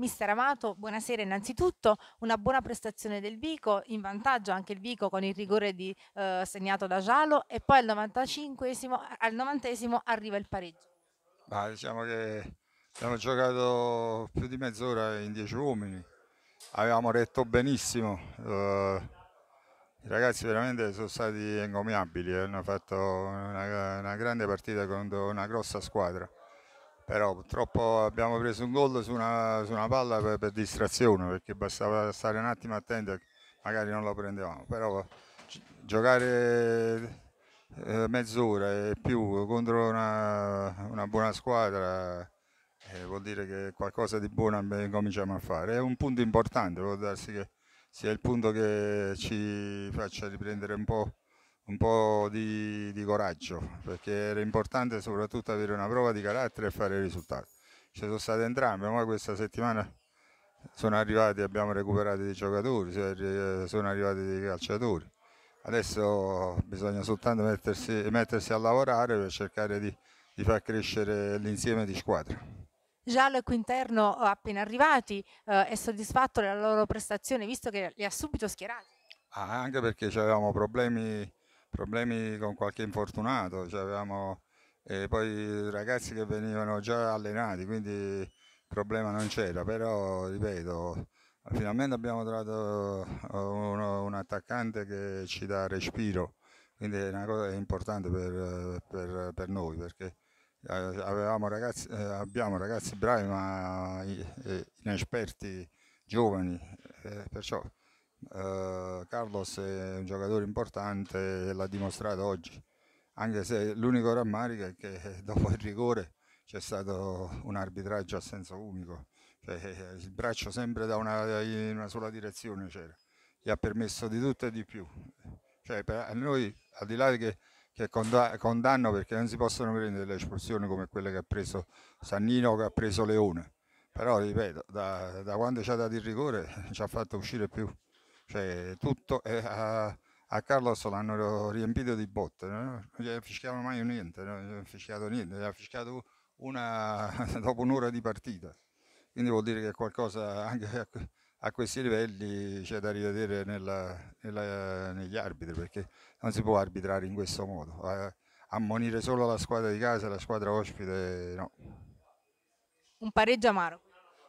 Mister Amato, buonasera innanzitutto, una buona prestazione del Vico, in vantaggio anche il Vico con il rigore di, eh, segnato da Giallo e poi al 95 al 90 arriva il pareggio. Ma diciamo che abbiamo giocato più di mezz'ora in 10 uomini, avevamo retto benissimo, eh, i ragazzi veramente sono stati engomiabili, hanno fatto una, una grande partita contro una grossa squadra però purtroppo abbiamo preso un gol su una, su una palla per, per, distrazione perché bastava stare un attimo attenti magari non lo prendevamo però giocare eh, mezz'ora e più contro una, una buona squadra eh, vuol dire che qualcosa di buono cominciamo a fare è un punto importante può darsi che sia il punto che ci faccia riprendere un po' un po' di, di, coraggio, perché era importante soprattutto avere una prova di carattere e fare risultati. Ci sono state entrambe, ma questa settimana sono arrivati, abbiamo recuperato dei giocatori, sono arrivati dei calciatori. Adesso bisogna soltanto mettersi, mettersi a lavorare per cercare di, di far crescere l'insieme di squadra. Giallo e Quinterno oh, appena arrivati, eh, è soddisfatto della loro prestazione visto che li ha subito schierati? Ah, anche perché avevamo problemi problemi con qualche infortunato, cioè avevamo eh, poi ragazzi che venivano già allenati, quindi il problema non c'era, però ripeto, finalmente abbiamo trovato eh, uno, un attaccante che ci dà respiro, quindi è una cosa importante per, per, per noi perché eh, ragazzi, eh, abbiamo ragazzi bravi ma inesperti, giovani, perciò eh, Carlos è un giocatore importante e l'ha dimostrato oggi, anche se l'unico rammarico è che dopo il rigore c'è stato un arbitraggio a senso unico, cioè, il braccio sempre da una, in una sola direzione c'era, gli ha permesso di tutto e di più. Cioè, per noi, al di là di che che condanno perché non si possono prendere le espulsioni come quelle che ha preso Sannino o che ha preso Leone. Però ripeto, da, da quando ha dato il rigore ci ha fatto uscire più. Cioè, tutto eh, a, a Carlos l'hanno riempito di botte, no? non gli ha fischiato mai niente, non gli hanno fischiato niente, gli ha fischiato una dopo un'ora di partita. Quindi vuol dire che qualcosa anche a, a questi livelli c'è da rivedere nella, nella, negli arbitri, perché non si può arbitrare in questo modo. Eh, ammonire solo la squadra di casa, la squadra ospite, no. Un pareggio amaro.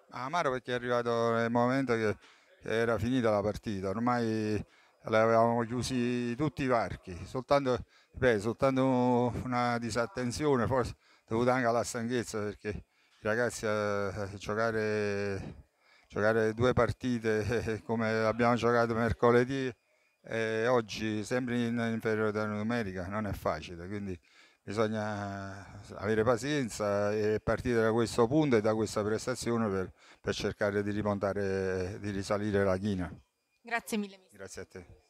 Amaro perché è arrivato il momento che era finita la partita, ormai avevamo chiusi tutti i varchi, soltanto, beh, soltanto una disattenzione, forse dovuta anche alla stanchezza perché i ragazzi a eh, giocare, giocare due partite come abbiamo giocato mercoledì e eh, oggi sempre in inferiorità numerica non è facile, quindi bisogna eh, avere pazienza e partire da questo punto e da questa prestazione per, per cercare di rimontare, di risalire la china. Grazie mille. Mister. Grazie a te.